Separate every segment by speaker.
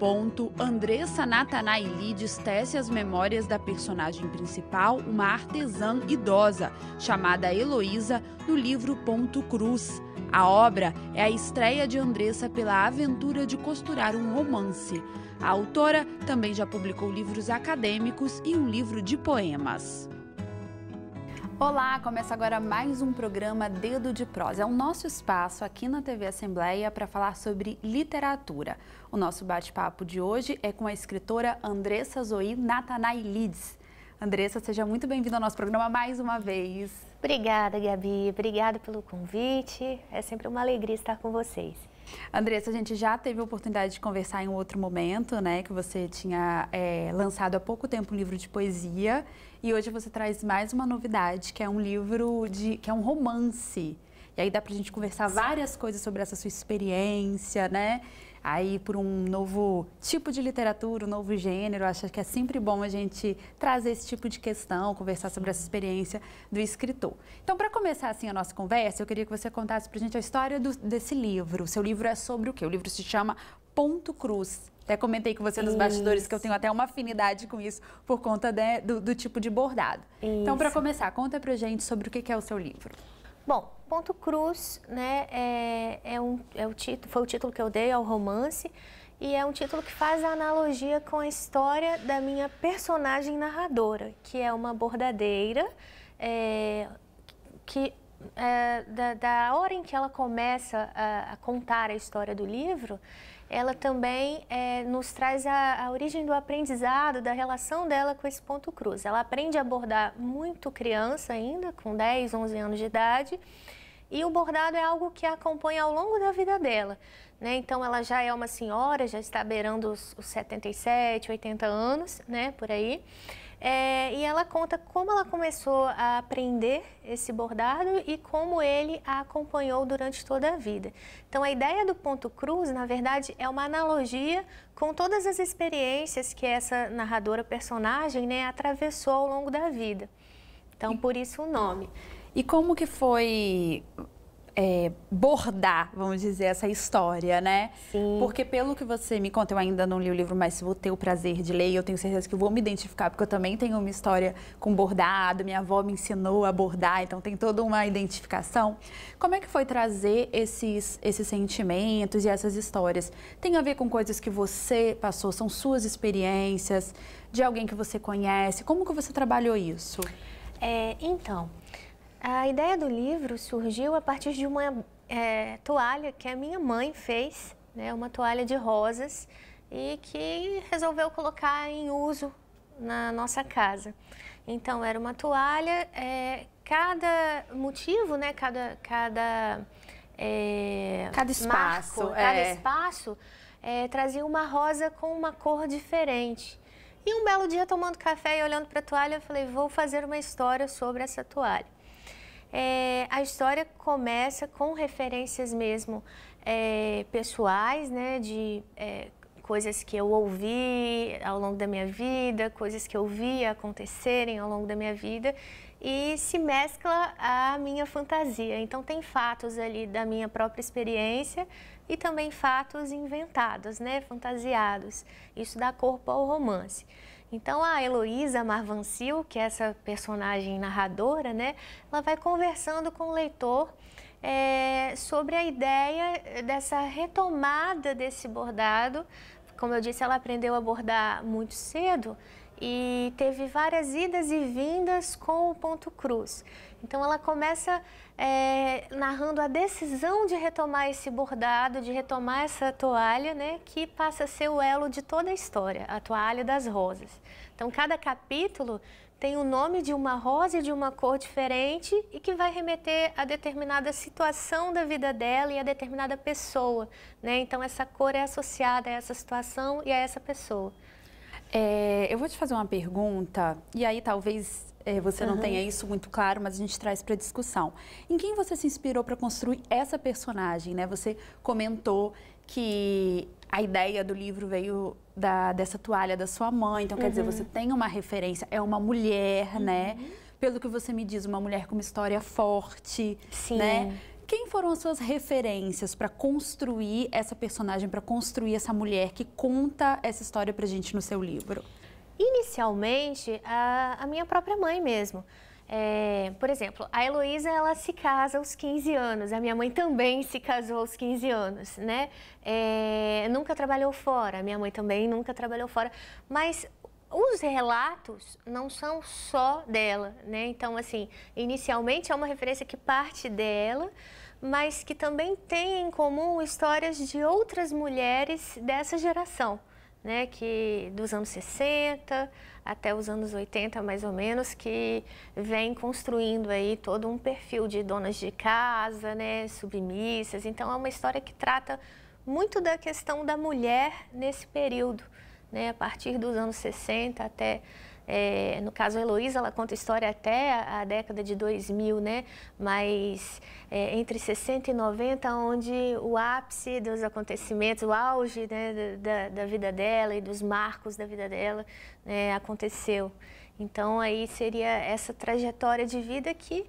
Speaker 1: ponto, Andressa Natanaeli destece as memórias da personagem principal, uma artesã idosa, chamada Heloísa, no livro Ponto Cruz. A obra é a estreia de Andressa pela aventura de costurar um romance. A autora também já publicou livros acadêmicos e um livro de poemas. Olá, começa agora mais um programa Dedo de Prosa. É o nosso espaço aqui na TV Assembleia para falar sobre literatura. O nosso bate-papo de hoje é com a escritora Andressa Zoe Natanay Lides. Andressa, seja muito bem-vinda ao nosso programa mais uma vez. Obrigada, Gabi. Obrigada pelo convite. É sempre uma alegria estar com vocês. Andressa, a gente já teve a oportunidade de conversar em um outro momento, né? Que você tinha é, lançado há pouco tempo um livro de poesia e hoje você traz mais uma novidade, que é um livro de, que é um romance. E aí dá pra gente conversar várias coisas sobre essa sua experiência, né? aí por um novo tipo de literatura, um novo gênero. Acho que é sempre bom a gente trazer esse tipo de questão, conversar sobre essa experiência do escritor. Então, para começar assim a nossa conversa, eu queria que você contasse para a gente a história do, desse livro. O seu livro é sobre o quê? O livro se chama Ponto Cruz. Até comentei com você nos bastidores que eu tenho até uma afinidade com isso por conta de, né, do, do, tipo de bordado. Então, isso. Então, para começar, conta pra gente sobre o que é o seu livro.
Speaker 2: Bom, Ponto Cruz né, é, é um, é o título, foi o título que eu dei ao romance e é um título que faz a analogia com a história da minha personagem narradora, que é uma bordadeira é, que é, da, da, hora em que ela começa a, a contar a história do livro, ela também é, nos traz a, a, origem do aprendizado, da relação dela com esse ponto cruz. Ela aprende a bordar muito criança ainda, com 10, 11 anos de idade, e o bordado é algo que a acompanha ao longo da vida dela. Né? Então, ela já é uma senhora, já está beirando os, os 77, 80 anos, né? por aí. É, e ela conta como ela começou a aprender esse bordado e como ele a acompanhou durante toda a vida. Então, a ideia do ponto cruz, na verdade, é uma analogia com todas as experiências que essa narradora personagem né, atravessou ao longo da vida. Então, por isso o nome. E como que
Speaker 1: foi é, bordar, vamos dizer, essa história, né? Sim. Porque pelo que você me conta, eu ainda não li o livro, mas se vou ter o prazer de ler, eu tenho certeza que vou me identificar, porque eu também tenho uma história com bordado, minha avó me ensinou a bordar, então tem toda uma identificação. Como é que foi trazer esses, esses sentimentos e essas histórias? Tem a ver com coisas que você passou, são suas experiências, de alguém que você conhece?
Speaker 2: Como que você trabalhou isso? É, então, a ideia do livro surgiu a partir de uma é, toalha que a minha mãe fez, né, uma toalha de rosas, e que resolveu colocar em uso na nossa casa. Então, era uma toalha, é, cada motivo, né, cada, cada, é, cada espaço, marco, cada é. espaço é, trazia uma rosa com uma cor diferente. E um belo dia, tomando café e olhando para a toalha, eu falei, vou fazer uma história sobre essa toalha é, a história começa com referências mesmo é, pessoais, né, de é, coisas que eu ouvi ao longo da minha vida, coisas que eu via acontecerem ao longo da minha vida e se mescla à minha fantasia. Então tem fatos ali da minha própria experiência e também fatos inventados, né, fantasiados. Isso dá corpo ao romance. Então a Heloísa Marvancil, que é essa personagem narradora, né, ela vai conversando com o leitor é, sobre a ideia dessa retomada desse bordado. Como eu disse, ela aprendeu a bordar muito cedo e teve várias idas e vindas com o ponto cruz. Então ela começa é, narrando a decisão de retomar esse bordado, de retomar essa toalha, né, que passa a ser o elo de toda a história, a toalha das rosas. Então cada capítulo tem o nome de uma rosa e de uma cor diferente e que vai remeter a determinada situação da vida dela e a determinada pessoa, né? Então essa cor é associada a essa situação e a essa pessoa. É, eu vou te fazer
Speaker 1: uma pergunta e aí talvez é, você uhum. não tenha isso muito claro, mas a gente traz para discussão. Em quem você se inspirou para construir essa personagem? Né? Você comentou que a ideia do livro veio da, dessa toalha da sua mãe, então quer uhum. dizer, você tem uma referência, é uma mulher, uhum. né? Pelo que você me diz, uma mulher com uma história forte, Sim. né? Quem foram as suas referências para construir essa personagem, para construir essa mulher que conta essa história para
Speaker 2: gente no seu livro? inicialmente a, a minha própria mãe mesmo. É, por exemplo, a Heloísa, ela se casa aos 15 anos, a minha mãe também se casou aos 15 anos, né? É, nunca trabalhou fora, minha mãe também nunca trabalhou fora, mas os relatos não são só dela, né? Então, assim, inicialmente é uma referência que parte dela, mas que também tem em comum histórias de outras mulheres dessa geração né, que dos anos 60 até os anos 80 mais ou menos, que vem construindo aí todo um perfil de donas de casa, né, submissas. Então é uma história que trata muito da questão da mulher nesse período, né, a partir dos anos 60 até é, no caso, a Heloísa, ela conta história até a, a década de 2000, né? Mas é, entre 60 e 90, onde o ápice dos acontecimentos, o auge né, da, da vida dela e dos marcos da vida dela né, aconteceu. Então, aí seria essa trajetória de vida que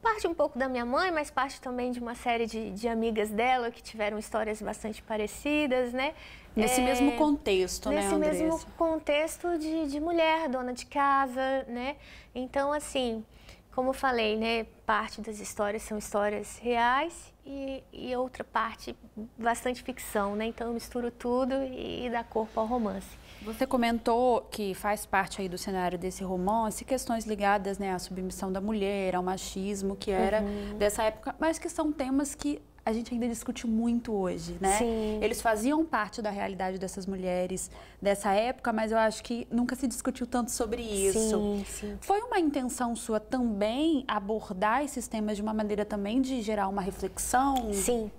Speaker 2: parte um pouco da minha mãe, mas parte também de uma série de, de amigas dela que tiveram histórias bastante parecidas, né?
Speaker 1: Nesse é, mesmo contexto, nesse né, Nesse mesmo
Speaker 2: contexto de, de mulher, dona de casa, né? Então, assim, como falei, né? Parte das histórias são histórias reais e, e outra parte bastante ficção, né? Então, eu misturo tudo e, e dá corpo ao romance. Você comentou que faz parte aí do cenário
Speaker 1: desse romance questões ligadas né, à submissão da mulher, ao machismo, que era uhum. dessa época, mas que são temas que a gente ainda discute muito hoje, né? Sim. Eles faziam parte da realidade dessas mulheres dessa época, mas eu acho que nunca se discutiu tanto sobre isso. Sim, sim. Foi uma intenção sua também abordar esses temas de uma maneira também
Speaker 2: de gerar uma reflexão? Sim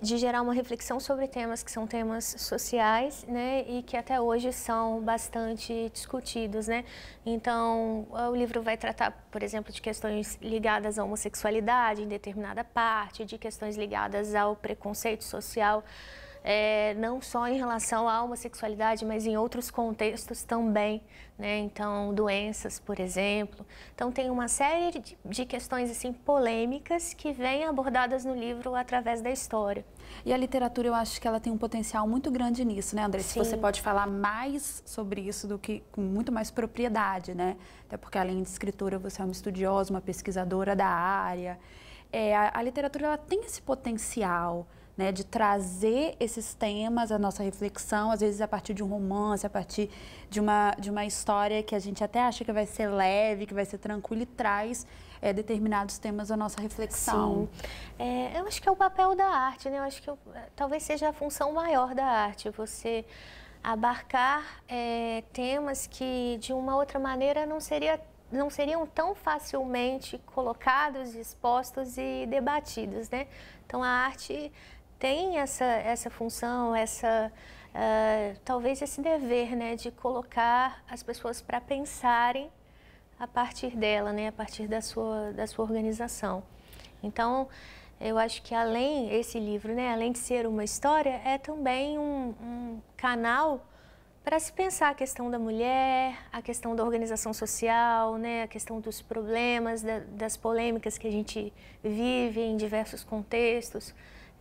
Speaker 2: de gerar uma reflexão sobre temas que são temas sociais, né, e que até hoje são bastante discutidos, né. Então, o livro vai tratar, por exemplo, de questões ligadas à homossexualidade em determinada parte, de questões ligadas ao preconceito social, é, não só em relação à homossexualidade, mas em outros contextos também, né? Então, doenças, por exemplo. Então, tem uma série de, de questões, assim, polêmicas que vêm abordadas no livro através da história. E a literatura, eu acho que ela tem um potencial
Speaker 1: muito grande nisso, né, André? Se você pode falar mais sobre isso do que com muito mais propriedade, né? Até porque além de escritora, você é uma estudiosa, uma pesquisadora da área. É, a, a literatura ela tem esse potencial né, de trazer esses temas à nossa reflexão, às vezes a partir de um romance, a partir de uma, de uma história que a gente até acha que vai ser leve, que vai ser tranquila e traz é, determinados temas à nossa reflexão.
Speaker 2: Sim. É, eu acho que é o papel da arte, né? Eu acho que eu, eh, talvez seja a função maior da arte, você abarcar é, temas que de uma outra maneira não seria não seriam tão facilmente colocados, expostos e debatidos, né? Então a arte tem essa, essa função, essa, uh, talvez esse dever né, de colocar as pessoas para pensarem a partir dela, né, a partir da sua, da sua organização. Então, eu acho que além esse livro, né, além de ser uma história, é também um, um canal para se pensar a questão da mulher, a questão da organização social, né, a questão dos problemas, da, das polêmicas que a gente vive em diversos contextos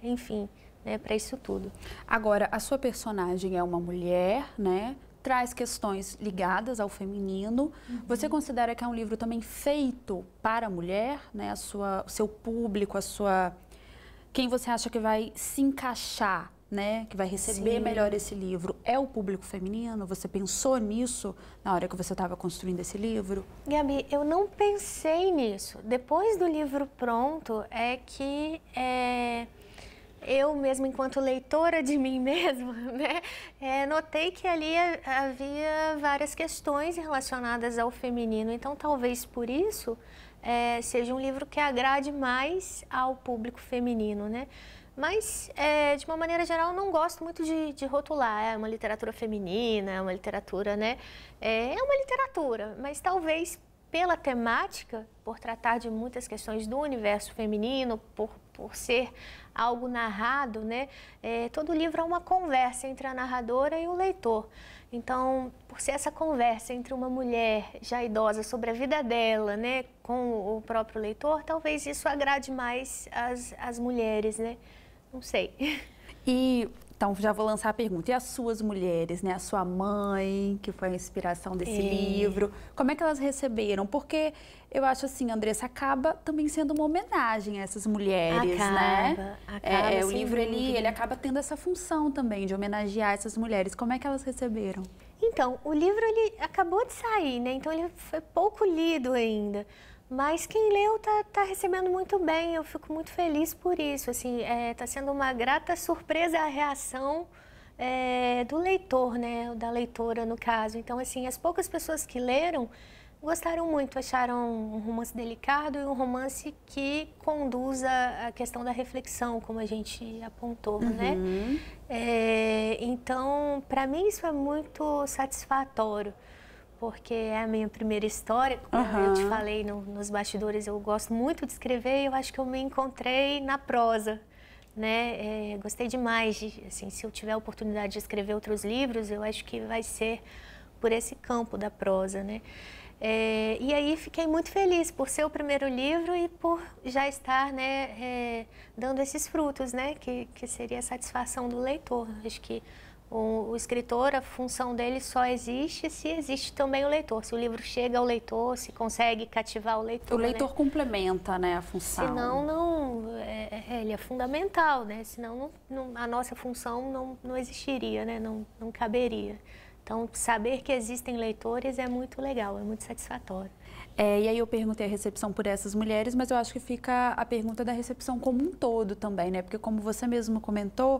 Speaker 2: enfim, né, para isso tudo. Agora, a sua
Speaker 1: personagem é uma mulher, né? Traz questões ligadas ao feminino. Uhum. Você considera que é um livro também feito para a mulher, né? A sua, o seu público, a sua quem você acha que vai se encaixar, né, que vai receber Sim. melhor esse livro, é o público feminino? Você pensou nisso na hora que você estava construindo esse livro?
Speaker 2: Gabi, eu não pensei nisso. Depois do livro pronto, é que é, eu mesmo, enquanto leitora de mim mesma, né, é, notei que ali havia várias questões relacionadas ao feminino. Então, talvez por isso é, seja um livro que agrade mais ao público feminino, né? Mas, é, de uma maneira geral, não gosto muito de, de, rotular. É uma literatura feminina, é uma literatura, né? É, é uma literatura, mas talvez pela temática, por tratar de muitas questões do universo feminino, por, por ser algo narrado, né? É, todo livro é uma conversa entre a narradora e o leitor. Então, por ser essa conversa entre uma mulher já idosa sobre a vida dela, né, com o próprio leitor, talvez isso agrade mais as, as mulheres, né? Não sei.
Speaker 1: E então, já vou lançar a pergunta. E as suas mulheres, né? A sua mãe, que foi a inspiração desse é. livro. Como é que elas receberam? Porque eu acho assim, Andressa, acaba também sendo uma homenagem a essas mulheres, acaba, né? Acaba, é, o livro, ele, ele acaba tendo essa função também de
Speaker 2: homenagear essas mulheres. Como é que elas receberam? Então, o livro, ele acabou de sair, né? Então, ele foi pouco lido ainda. Mas quem leu tá, tá, recebendo muito bem, eu fico muito feliz por isso. Assim, é, tá sendo uma grata surpresa a reação é, do leitor, né, da leitora no caso. Então, assim, as poucas pessoas que leram gostaram muito, acharam um romance delicado e um romance que conduza a questão da reflexão, como a gente apontou, né? uhum. né? É, então, para mim isso é muito satisfatório porque é a minha primeira história. Como uhum. eu te falei no, nos bastidores, eu gosto muito de escrever e eu acho que eu me encontrei na prosa. Né? É, gostei demais. De, assim, se eu tiver a oportunidade de escrever outros livros, eu acho que vai ser por esse campo da prosa. Né? É, e aí fiquei muito feliz por ser o primeiro livro e por já estar né, é, dando esses frutos, né, que, que seria a satisfação do leitor. Acho que o, escritor, a função dele só existe se existe também o leitor, se o livro chega ao leitor, se consegue cativar o leitor. O né? leitor né? complementa né, a função. Senão, não. É, é, é, ele é fundamental, né? Senão, não, não, a nossa função não, não existiria, né? Não, não caberia. Então, saber que existem leitores é muito legal, é muito satisfatório. É, e aí eu perguntei a recepção por essas mulheres, mas eu acho que fica a pergunta da
Speaker 1: recepção como um todo também, né? Porque como você mesmo comentou,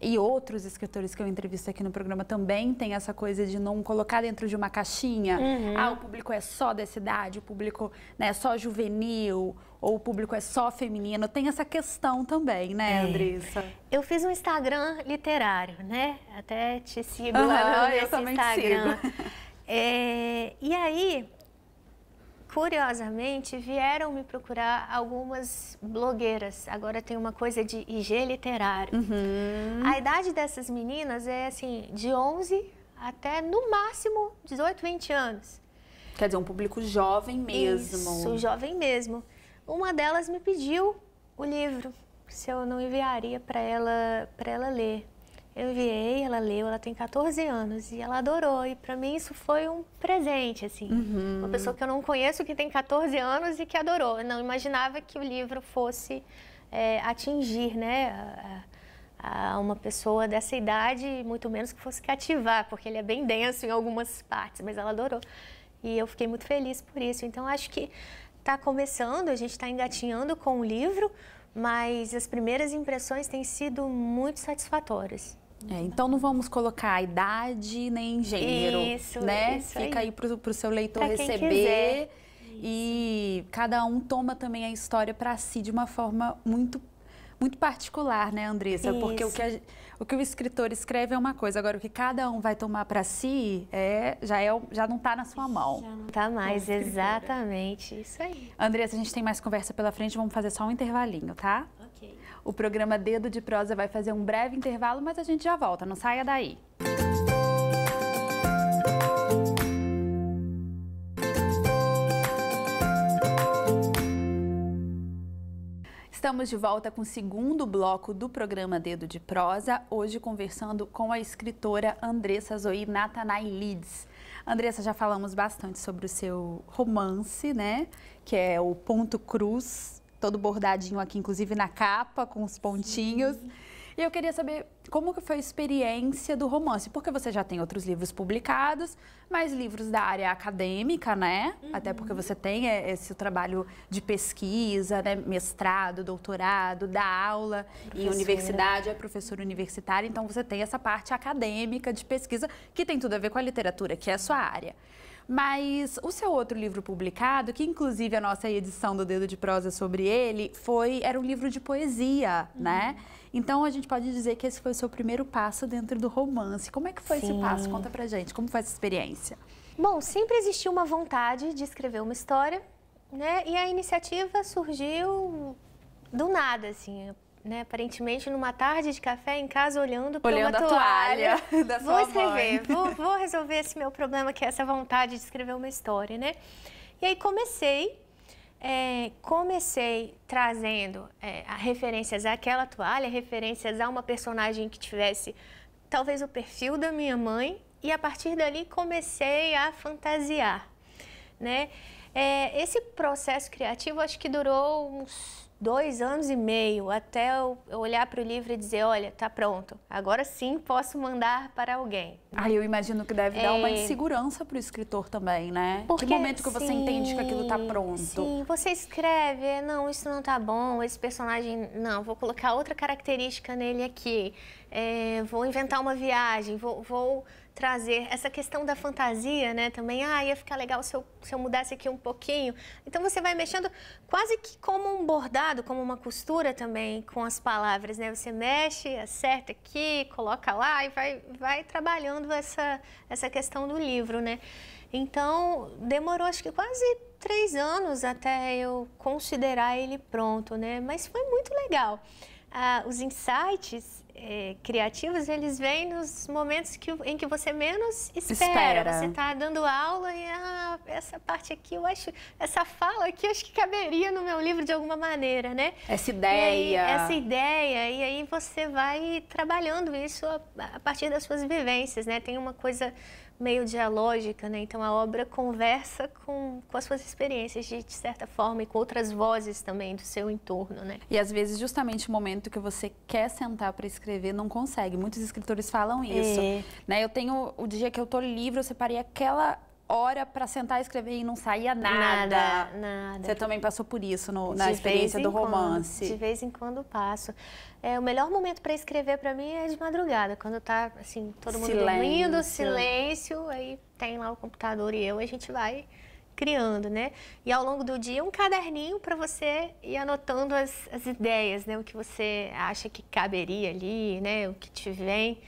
Speaker 1: e outros escritores que eu entrevisto aqui no programa também têm essa coisa de não colocar dentro de uma caixinha. Uhum. Ah, o público é só dessa idade, o público né, é só juvenil, ou o público é só feminino.
Speaker 2: Tem essa questão também, né, é. Andressa? Eu fiz um Instagram literário, né? Até te sigo uhum, lá nesse eu também Instagram. Sigo. É, e aí, curiosamente, vieram me procurar algumas blogueiras. Agora tem uma coisa de IG literário. Uhum. A idade dessas meninas é assim, de 11 até no máximo 18, 20 anos. Quer dizer, um público jovem mesmo. Isso, jovem mesmo. Uma delas me pediu o livro, se eu não enviaria para ela, pra ela ler. Eu enviei, ela leu, ela tem 14 anos e ela adorou. E para mim isso foi um presente, assim. Uhum. Uma pessoa que eu não conheço que tem 14 anos e que adorou. Eu não imaginava que o livro fosse é, atingir, né? A, a, uma pessoa dessa idade, muito menos que fosse cativar, porque ele é bem denso em algumas partes, mas ela adorou. E eu fiquei muito feliz por isso. Então acho que está começando, a gente está engatinhando com o livro, mas as primeiras impressões têm sido muito satisfatórias. É, então não vamos colocar idade nem gênero, isso, né? Isso Fica aí, aí para o seu leitor pra receber.
Speaker 1: E cada um toma também a história para si de uma forma muito muito particular, né, Andressa? Isso. Porque o que, a, o que o escritor escreve é uma coisa, agora o que cada um vai tomar para si é, já, é, já não está na sua mão. Já não está mais, exatamente. Isso aí. Andressa, a gente tem mais conversa pela frente, vamos fazer só um intervalinho, tá? O programa Dedo de Prosa vai fazer um breve intervalo, mas a gente já volta. Não saia daí. Estamos de volta com o segundo bloco do programa Dedo de Prosa, hoje conversando com a escritora Andressa Zoe Natanay Leeds. Andressa, já falamos bastante sobre o seu romance, né? Que é o Ponto Cruz, todo bordadinho aqui, inclusive na capa, com os pontinhos. Sim. E eu queria saber como que foi a experiência do romance, porque você já tem outros livros publicados, mas livros da área acadêmica, né? Uhum. Até porque você tem é, esse trabalho de pesquisa, né? mestrado, doutorado, da aula em universidade, é professora universitária, então você tem essa parte acadêmica de pesquisa que tem tudo a ver com a literatura, que é a sua área. Mas o seu outro livro publicado, que inclusive a nossa edição do Dedo de Prosa sobre ele, foi era um livro de poesia, uhum. né? Então a gente pode dizer que esse foi o seu primeiro passo dentro do romance. Como é que foi Sim. esse passo? Conta pra gente, como foi essa experiência?
Speaker 2: Bom, sempre existiu uma vontade de escrever uma história, né? E a iniciativa surgiu do nada, assim né, aparentemente numa tarde de café em casa olhando para uma toalha. toalha da vou escrever, vou, vou, resolver esse meu problema que é essa vontade de escrever uma história, né? E aí comecei, é, comecei trazendo é, referências àquela toalha, referências a uma personagem que tivesse talvez o perfil da minha mãe e a partir dali comecei a fantasiar, né? É, esse processo criativo acho que durou uns dois anos e meio até eu olhar para o livro e dizer, olha, tá pronto, agora sim posso mandar para alguém.
Speaker 1: Aí eu imagino que deve é... dar uma é. insegurança para o escritor também, né? Porque, que momento que sim, você entende que aquilo tá pronto? Sim,
Speaker 2: você escreve, é, não, isso não tá bom, esse personagem, não, vou colocar outra característica nele aqui, é, vou inventar uma viagem, vou, vou trazer essa questão da fantasia, né? Também, ah, ia ficar legal se eu, se eu mudasse aqui um pouquinho. Então você vai mexendo quase que como um bordado, como uma costura também com as palavras, né? Você mexe, acerta aqui, coloca lá e vai, vai trabalhando essa, essa questão do livro, né? Então demorou acho que quase três anos até eu considerar ele pronto, né? Mas foi muito legal. Ah, os insights é, criativos, eles vêm nos momentos que, em que você menos espera. espera. Você está dando aula e ah, essa parte aqui, eu acho, essa fala aqui, acho que caberia no meu livro de alguma maneira, né? Essa ideia. Aí, essa ideia, e aí você vai trabalhando isso a, a partir das suas vivências, né? Tem uma coisa meio dialógica, né? Então a obra conversa com, com as suas experiências de, de, certa forma e com outras vozes também do seu entorno, né? E
Speaker 1: às vezes justamente o momento que você quer sentar para escrever não consegue. Muitos escritores falam isso, é. né? Eu tenho o dia que eu tô livre, eu separei aquela hora para sentar e escrever e não saía nada. Nada, nada. Você também passou por isso no, na de experiência do romance. Quando, de
Speaker 2: vez em quando passo. É, o melhor momento para escrever para mim é de madrugada, quando tá assim, todo mundo silêncio. dormindo, silêncio, aí tem lá o computador e eu, a gente vai criando, né? E ao longo do dia, um caderninho para você ir anotando as, as ideias, né? O que você acha que caberia ali, né? O que te vem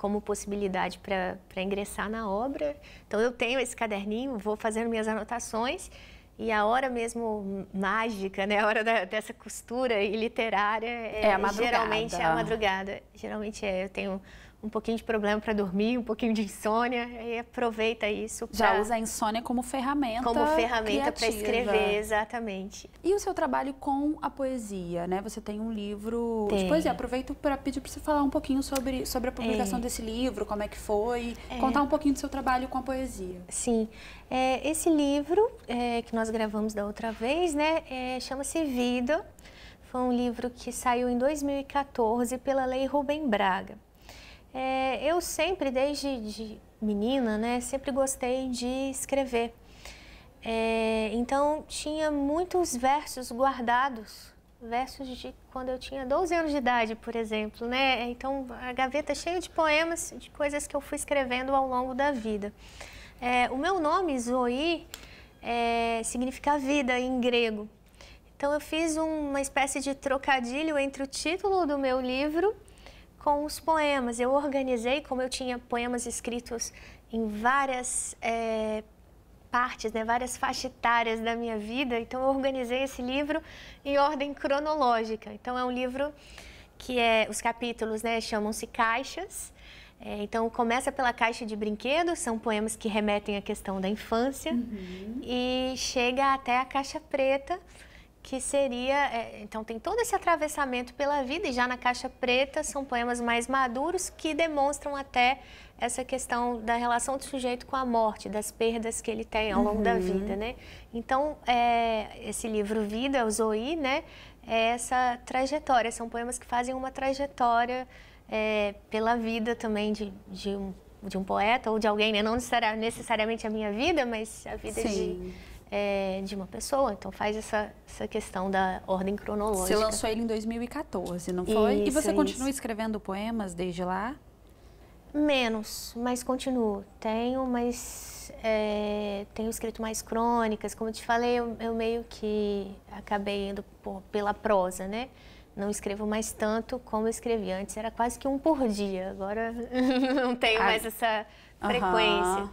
Speaker 2: como possibilidade para ingressar na obra. Então eu tenho esse caderninho, vou fazendo minhas anotações e a hora mesmo mágica, né, a hora da, dessa costura e literária é, é a madrugada. geralmente é a madrugada. Geralmente é, eu tenho um pouquinho de problema para dormir, um pouquinho de insônia, e aproveita isso. Pra... Já usa a insônia como ferramenta. Como ferramenta para escrever, exatamente.
Speaker 1: E o seu trabalho com a poesia, né? Você tem um livro tem. de poesia. Aproveito para pedir para você falar um pouquinho sobre, sobre a publicação é. desse livro,
Speaker 2: como é que foi, é. contar um pouquinho do seu trabalho com a poesia. Sim. É, esse livro é, que nós gravamos da outra vez, né? É, chama-se Vida. Foi um livro que saiu em 2014 pela Lei Rubem Braga. É, eu sempre, desde menina, né, sempre gostei de escrever. É, então, tinha muitos versos guardados, versos de quando eu tinha 12 anos de idade, por exemplo, né? Então, a gaveta cheia de poemas, de coisas que eu fui escrevendo ao longo da vida. É, o meu nome, Zoí, é, significa vida em grego. Então, eu fiz uma espécie de trocadilho entre o título do meu livro com os poemas. Eu organizei, como eu tinha poemas escritos em várias é, partes, né, várias faixas etárias da minha vida, então eu organizei esse livro em ordem cronológica. Então é um livro que é os capítulos, né, chamam-se caixas. É, então começa pela caixa de brinquedos, são poemas que remetem à questão da infância, uhum. e chega até a caixa preta que seria. É, então, tem todo esse atravessamento pela vida, e já na Caixa Preta são poemas mais maduros que demonstram até essa questão da relação do sujeito com a morte, das perdas que ele tem ao longo uhum. da vida, né? Então, é, esse livro Vida, o Zoí, né? É essa trajetória, são poemas que fazem uma trajetória é, pela vida também de, de, um, de um poeta ou de alguém, né? Não necessariamente a minha vida, mas a vida Sim. de é, de uma pessoa. Então faz essa, essa questão da ordem cronológica. Você lançou ele em 2014, não foi? Isso, e você continua isso.
Speaker 1: escrevendo poemas desde lá?
Speaker 2: Menos, mas continuo. Tenho, mas é, tenho escrito mais crônicas. Como eu te falei, eu, eu meio que acabei indo por, pela prosa, né? Não escrevo mais tanto como eu escrevi antes. Era quase que um por dia. Agora não tenho ah. mais essa frequência. Uhum.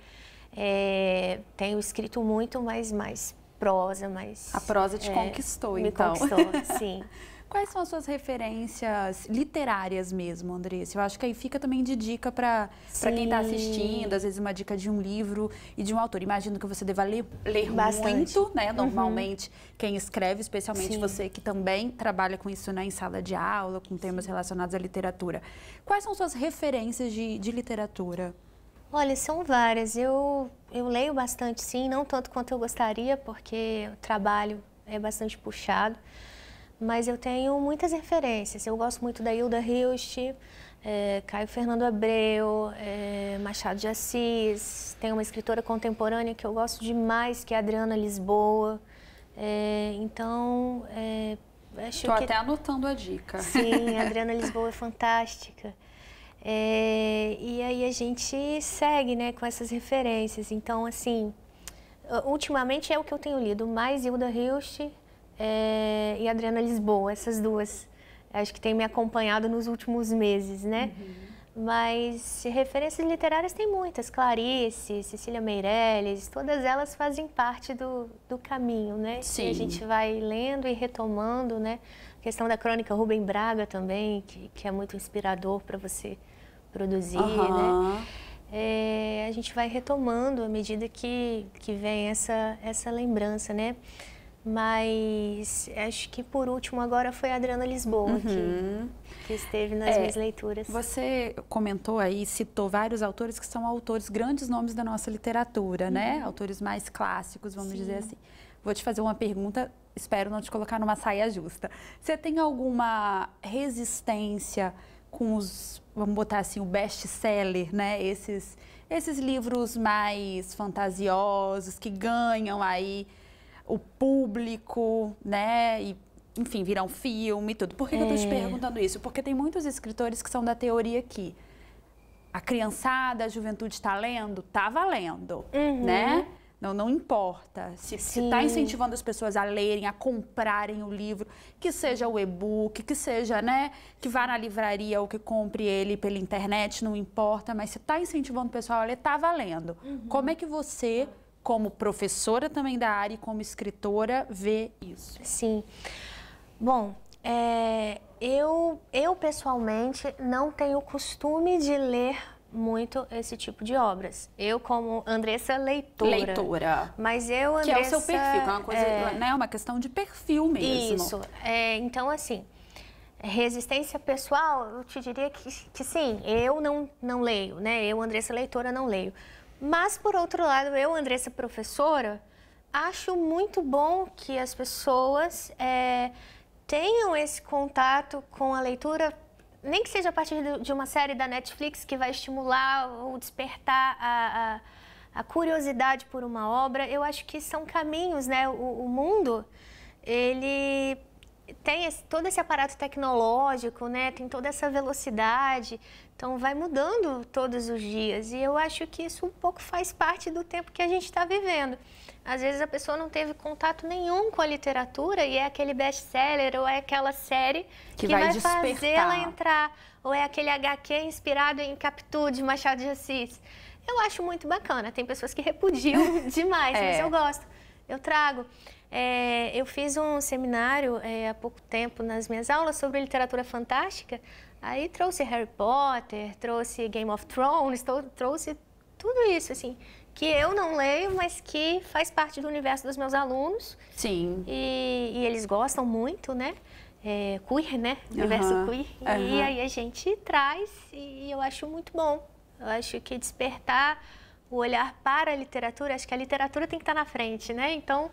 Speaker 2: É, tenho escrito muito, mas mais prosa, mais... A prosa te é, conquistou, me então. Me conquistou, sim. Quais
Speaker 1: são as suas referências literárias mesmo, Andressa? Eu acho que aí fica também de dica para quem está assistindo, às vezes uma dica de um livro e de um autor. Imagino que você deva ler, ler muito, né? Uhum. Normalmente, uhum. quem escreve, especialmente Sim. você que também trabalha com isso né, em sala de aula, com temas relacionados à literatura. Quais são suas referências de, de
Speaker 2: literatura? Olha, são várias. Eu, eu leio bastante, sim, não tanto quanto eu gostaria, porque o trabalho é bastante puxado. Mas eu tenho muitas referências. Eu gosto muito da Hilda Hilst, é, Caio Fernando Abreu, é, Machado de Assis. Tem uma escritora contemporânea que eu gosto demais, que é Adriana Lisboa. É, então, Estou é, que... até anotando a dica. Sim, a Adriana Lisboa é fantástica. É, e aí a gente segue né, com essas referências. Então, assim, ultimamente é o que eu tenho lido, mais Hilda Hilst é, e Adriana Lisboa, essas duas. Acho que tem me acompanhado nos últimos meses, né? Uhum. Mas referências literárias tem muitas, Clarice, Cecília Meirelles, todas elas fazem parte do, do caminho, né? Sim. E a gente vai lendo e retomando, né? A questão da crônica Rubem Braga também, que, que é muito inspirador para você produzir, uhum. né? É, a gente vai retomando à medida que, que vem essa, essa lembrança, né? Mas acho que por último agora foi a Adriana Lisboa uhum. que, que, esteve nas é, minhas leituras. Você
Speaker 1: comentou aí, citou vários autores que são autores, grandes nomes da nossa literatura, né? uhum. né? Autores mais clássicos, vamos Sim. dizer assim. Vou te fazer uma pergunta, espero não te colocar numa saia justa. Você tem alguma resistência com os, vamos botar assim, o best-seller, né? Esses, esses livros mais fantasiosos que ganham aí o público, né? E, enfim, virar um filme e tudo. Por que, é. que eu estou te é. perguntando isso? Porque tem muitos escritores que são da teoria que a criançada, a juventude está lendo, está valendo, uhum. né? Não, não importa. Se está incentivando as pessoas a lerem, a comprarem o livro, que seja o e-book, que seja, né? Que vá na livraria ou que compre ele pela internet, não importa. Mas se está incentivando o pessoal a ler, está valendo. Uhum. Como é que você como professora também
Speaker 2: da área e como escritora, vê isso? Sim. Bom, é, eu, eu pessoalmente não tenho costume de ler muito esse tipo de obras. Eu, como Andressa, leitora. Leitora. Mas eu, Andressa... Que é o seu perfil, que é uma coisa, é... né, é uma questão de perfil mesmo. Isso. É, então, assim, resistência pessoal, eu te diria que, que sim, eu não, não leio, né? Eu, Andressa, leitora, não leio. Mas, por outro lado, eu, Andressa, professora, acho muito bom que as pessoas é, tenham esse contato com a leitura, nem que seja a partir de uma série da Netflix que vai estimular ou despertar a, a, a curiosidade por uma obra. Eu acho que são caminhos, né? O, o mundo, ele tem esse, todo esse aparato tecnológico, né? Tem toda essa velocidade, então vai mudando todos os dias e eu acho que isso um pouco faz parte do tempo que a gente está vivendo. Às vezes a pessoa não teve contato nenhum com a literatura e é aquele best-seller ou é aquela série que, que vai, vai fazê-la entrar ou é aquele HQ inspirado em Capitu de Machado de Assis. Eu acho muito bacana. Tem pessoas que repudiam demais, é. mas eu gosto. Eu trago. É, eu fiz um seminário é, há pouco tempo nas minhas aulas sobre literatura fantástica, Aí trouxe Harry Potter, trouxe Game of Thrones, trouxe tudo isso, assim, que eu não leio, mas que faz parte do universo dos meus alunos. Sim. E, e eles gostam muito, né? É, queer, né? Universo queer. Uhum. E aí a gente traz e eu acho muito bom. Eu acho que despertar o olhar para a literatura, acho que a literatura tem que estar na frente, né? Então,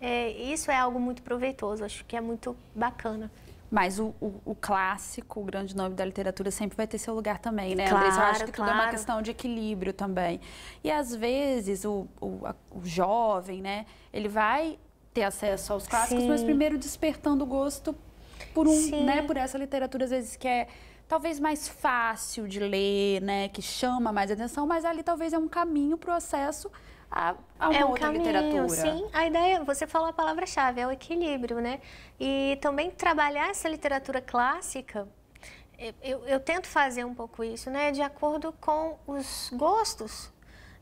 Speaker 2: é, isso é algo muito proveitoso, acho que é muito bacana. Mas o,
Speaker 1: o, o, clássico, o grande nome da literatura, sempre vai ter seu lugar também, né, claro, Andressa? Eu acho que claro. tudo é uma questão de equilíbrio também. E às vezes o, o, a, o jovem, né, ele vai ter acesso aos clássicos, Sim. mas primeiro despertando o gosto por um, Sim. né, por essa literatura às vezes que é talvez mais fácil de ler, né, que chama
Speaker 2: mais atenção, mas ali talvez é um caminho para o acesso a é um outra caminho, literatura. Sim, a ideia, você falou a palavra-chave, é o equilíbrio, né? E também trabalhar essa literatura clássica, eu, eu tento fazer um pouco isso, né? De acordo com os gostos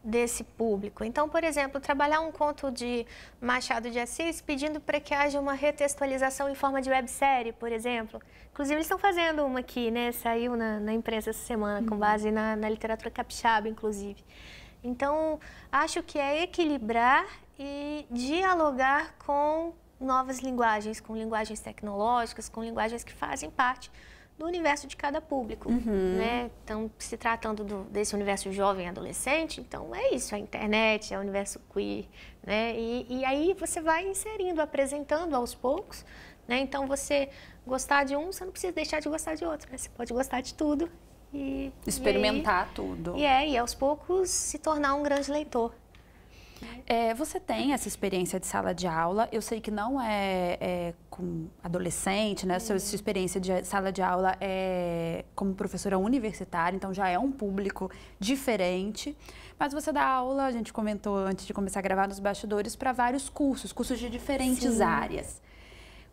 Speaker 2: desse público. Então, por exemplo, trabalhar um conto de Machado de Assis pedindo para que haja uma retextualização em forma de websérie, por exemplo. Inclusive, eles estão fazendo uma aqui, né? Saiu na, na imprensa essa semana, uhum. com base na, na literatura capixaba, inclusive. Então, acho que é equilibrar e dialogar com novas linguagens, com linguagens tecnológicas, com linguagens que fazem parte do universo de cada público, uhum. né? Então, se tratando do, desse universo jovem, adolescente, então é isso, a internet, é o universo queer, né? E, e aí você vai inserindo, apresentando aos poucos, né? Então, você gostar de um, você não precisa deixar de gostar de outro, né? Você pode gostar de tudo e experimentar e, tudo. E é, e aos poucos se tornar um grande leitor.
Speaker 1: É, você tem essa experiência de sala de aula, eu sei que não é, é com adolescente, né? Uhum. Sua, sua experiência de sala de aula é como professora universitária, então já é um público diferente. Mas você dá aula, a gente comentou antes de começar a gravar nos bastidores, para vários cursos, cursos de diferentes Sim. áreas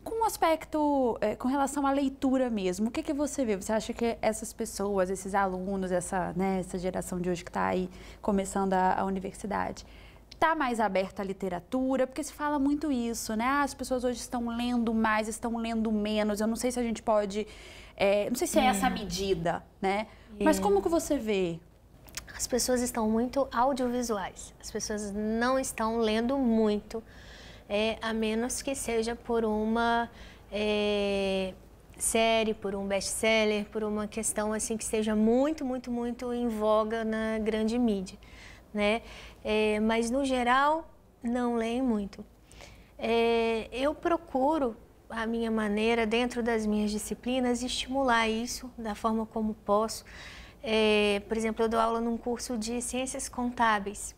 Speaker 1: com aspecto, é, com relação à leitura mesmo, o que, que você vê? Você acha que essas pessoas, esses alunos, essa, né, essa geração de hoje que está aí começando a, a universidade, está mais aberta à literatura? Porque se fala muito isso, né? Ah, as pessoas hoje estão lendo mais, estão lendo menos. Eu não sei se a gente pode... É, não sei se é, é. essa a é.
Speaker 2: medida,
Speaker 1: né? É. Mas como que
Speaker 2: você vê? As pessoas estão muito audiovisuais. As pessoas não estão lendo muito é, a menos que seja por uma é, série, por um best-seller, por uma questão assim que seja muito, muito, muito em voga na grande mídia, né? É, mas no geral não leem muito. É, eu procuro a minha maneira, dentro das minhas disciplinas, estimular isso da forma como posso. É, por exemplo, eu dou aula num curso de ciências contábeis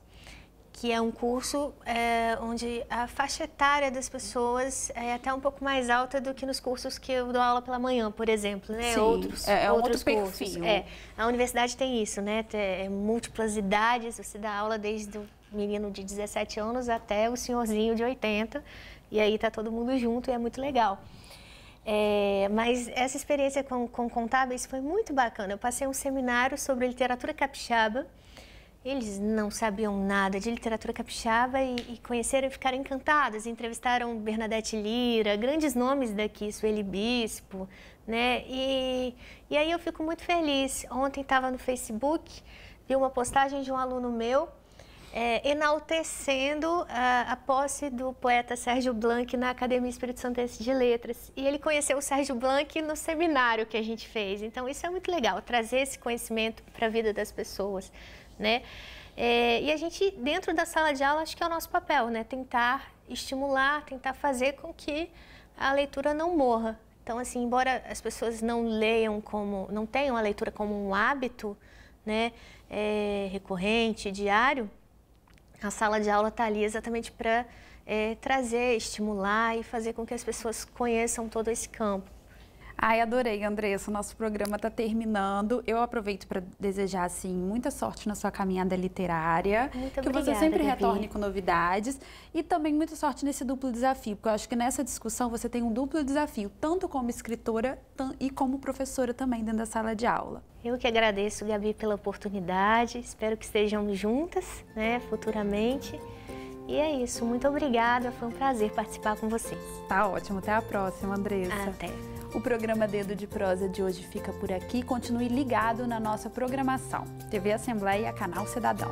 Speaker 2: que é um curso é, onde a faixa etária das pessoas é até um pouco mais alta do que nos cursos que eu dou aula pela manhã, por exemplo, né? Sim, outros, é, é outros outro cursos. perfil. É, a universidade tem isso, né? É múltiplas idades, você dá aula desde o menino de 17 anos até o senhorzinho de 80, e aí tá todo mundo junto e é muito legal. É, mas essa experiência com, com contábeis foi muito bacana. Eu passei um seminário sobre literatura capixaba, eles não sabiam nada de literatura capixaba e, e conheceram e ficaram encantadas. Entrevistaram Bernadette Lira, grandes nomes daqui, Sueli Bispo, né? E, e aí eu fico muito feliz. Ontem estava no Facebook, vi uma postagem de um aluno meu é, enaltecendo a, a, posse do poeta Sérgio Blanc na Academia Espírito Santense de Letras. E ele conheceu o Sérgio Blanc no seminário que a gente fez. Então, isso é muito legal, trazer esse conhecimento para a vida das pessoas né? É, e a gente, dentro da sala de aula, acho que é o nosso papel, né? Tentar estimular, tentar fazer com que a leitura não morra. Então, assim, embora as pessoas não leiam como, não tenham a leitura como um hábito, né, é, recorrente, diário, a sala de aula está ali exatamente para é, trazer, estimular e fazer com que as pessoas conheçam todo esse campo. Ai,
Speaker 1: adorei, Andressa. O nosso programa está terminando. Eu aproveito para desejar, assim, muita sorte na sua caminhada literária. Muito que obrigada, você sempre retorne com novidades. E também muita sorte nesse duplo desafio, porque eu acho que nessa discussão você tem um duplo desafio, tanto como escritora
Speaker 2: e como professora também dentro da sala de aula. Eu que agradeço, Gabi, pela oportunidade. Espero que estejam juntas, né, futuramente. E é isso, muito obrigada, foi um prazer participar com vocês. Tá ótimo, até a próxima, Andressa. Até. O programa
Speaker 1: Dedo de Prosa de hoje fica por aqui. Continue ligado na nossa programação. TV Assembleia, Canal Cidadão.